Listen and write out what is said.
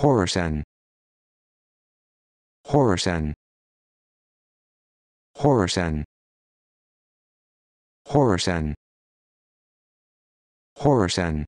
Horrorsen Horrorsen Horrorsen Horrorsen Horrorsen